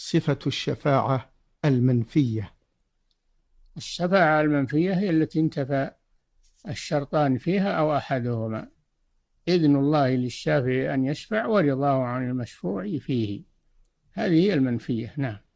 صفة الشفاعة المنفية الشفاعة المنفية هي التي انتفى الشرطان فيها أو أحدهما إذن الله للشافع أن يشفع ورضاه عن المشفوع فيه هذه هي المنفية نعم